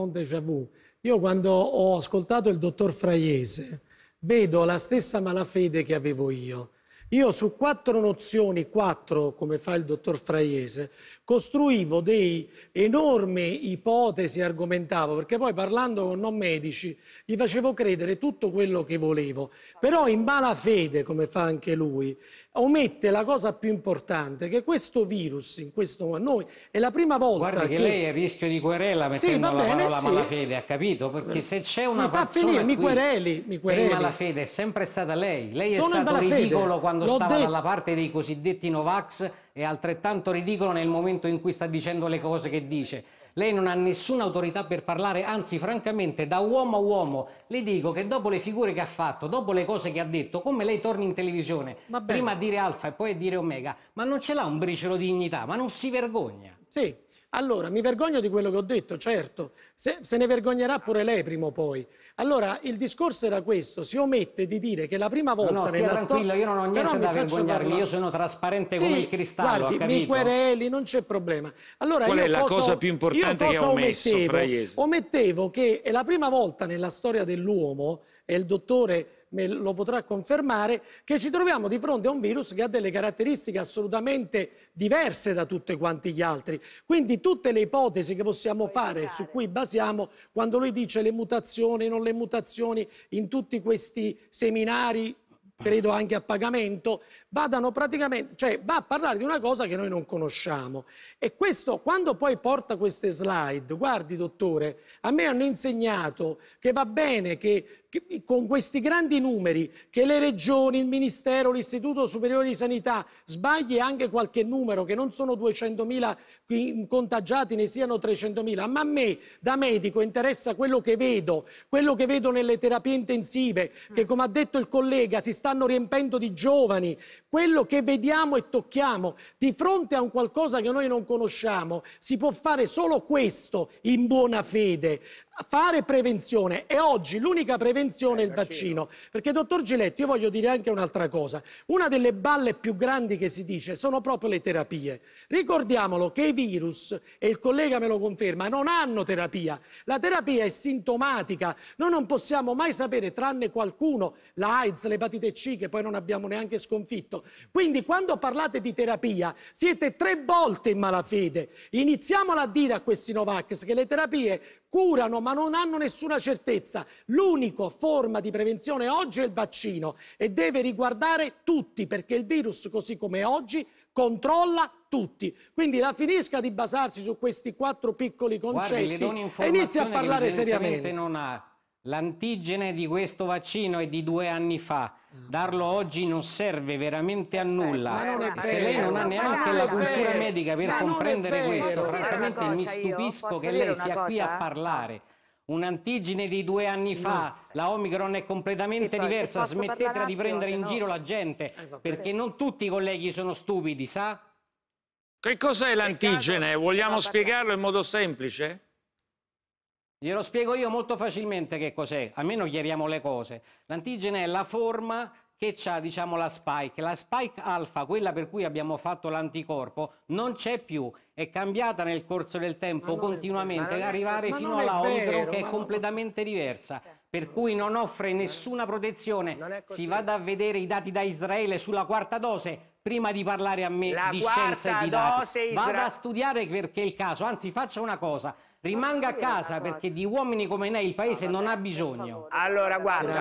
un déjà vu. Io quando ho ascoltato il dottor Fraiese vedo la stessa malafede che avevo io. Io su quattro nozioni, quattro come fa il dottor Fraiese, costruivo dei enormi ipotesi, argomentavo, perché poi parlando con non medici gli facevo credere tutto quello che volevo. Però in mala fede, come fa anche lui, omette la cosa più importante, che questo virus, in questo momento, noi, è la prima volta Guardi che... che lei è a rischio di querela mettendo sì, la parola sì. malafede, ha capito? Perché se c'è una mi fa finire, mi quereli, mi quereli. malafede, è sempre stata lei. Lei è Sono stato ridicolo quando stava detto. dalla parte dei cosiddetti Novax e altrettanto ridicolo nel momento in cui sta dicendo le cose che dice. Lei non ha nessuna autorità per parlare, anzi francamente da uomo a uomo le dico che dopo le figure che ha fatto, dopo le cose che ha detto, come lei torna in televisione, prima a dire alfa e poi a dire omega, ma non ce l'ha un briciolo di dignità, ma non si vergogna. Sì, allora, mi vergogno di quello che ho detto, certo, se, se, ne vergognerà pure lei prima o poi. Allora, il discorso era questo, si omette di dire che la prima volta no, no, nella storia... io non ho niente da vergognarmi, io sono trasparente sì, come il cristallo, guardi, mi quereli, non c'è problema. Allora, Qual io è la cosa, cosa più importante che ho omesso omettevo, Fraiesi? Omettevo che è la prima volta nella storia dell'uomo, e il dottore me lo potrà confermare, che ci troviamo di fronte a un virus che ha delle caratteristiche assolutamente diverse da tutti quanti gli altri. Quindi tutte le ipotesi che possiamo fare, su cui basiamo, quando lui dice le mutazioni, non le mutazioni, in tutti questi seminari credo anche a pagamento, vadano praticamente, cioè va a parlare di una cosa che noi non conosciamo. E questo, quando poi porta queste slide, guardi dottore, a me hanno insegnato che va bene che, che con questi grandi numeri, che le regioni, il Ministero, l'Istituto Superiore di Sanità sbagli anche qualche numero, che non sono 200.000 contagiati, ne siano 300.000, ma a me da medico interessa quello che vedo, quello che vedo nelle terapie intensive, che come ha detto il collega si sta stanno riempendo di giovani, quello che vediamo e tocchiamo di fronte a un qualcosa che noi non conosciamo, si può fare solo questo in buona fede, fare prevenzione e oggi l'unica prevenzione è il eh, vaccino. Perché dottor Giletti, io voglio dire anche un'altra cosa, una delle balle più grandi che si dice sono proprio le terapie. Ricordiamolo che i virus, e il collega me lo conferma, non hanno terapia, la terapia è sintomatica, noi non possiamo mai sapere tranne qualcuno, l'AIDS, l'epatite l'UDC che poi non abbiamo neanche sconfitto. Quindi quando parlate di terapia siete tre volte in malafede. Iniziamola a dire a questi Novax che le terapie curano ma non hanno nessuna certezza. L'unica forma di prevenzione oggi è il vaccino e deve riguardare tutti perché il virus così come oggi controlla tutti. Quindi la finisca di basarsi su questi quattro piccoli concetti Guardi, e inizia a parlare seriamente. Non ha L'antigene di questo vaccino è di due anni fa. Ah. Darlo oggi non serve veramente a nulla. Se lei non ha neanche la cultura medica per cioè, comprendere questo, francamente mi stupisco che lei sia qui a parlare. Un'antigene di due anni fa, la Omicron è completamente diversa, smettetela di prendere in giro la gente, eh, perché non tutti i colleghi sono stupidi, sa? Che cos'è l'antigene? Vogliamo spiegarlo in modo semplice? Glielo spiego io molto facilmente che cos'è, almeno chiariamo le cose. L'antigene è la forma che ha diciamo, la spike. La spike alfa, quella per cui abbiamo fatto l'anticorpo, non c'è più, è cambiata nel corso del tempo continuamente, è, arrivare è, fino alla Omicron che è completamente eh, non... diversa, per cui non offre nessuna protezione. Si vada a vedere i dati da Israele sulla quarta dose, prima di parlare a me la di scienza e di dati. Isra... Vada a studiare perché è il caso, anzi faccia una cosa, Rimanga a casa perché di uomini come me il paese no, vabbè, non ha bisogno. Allora, guarda.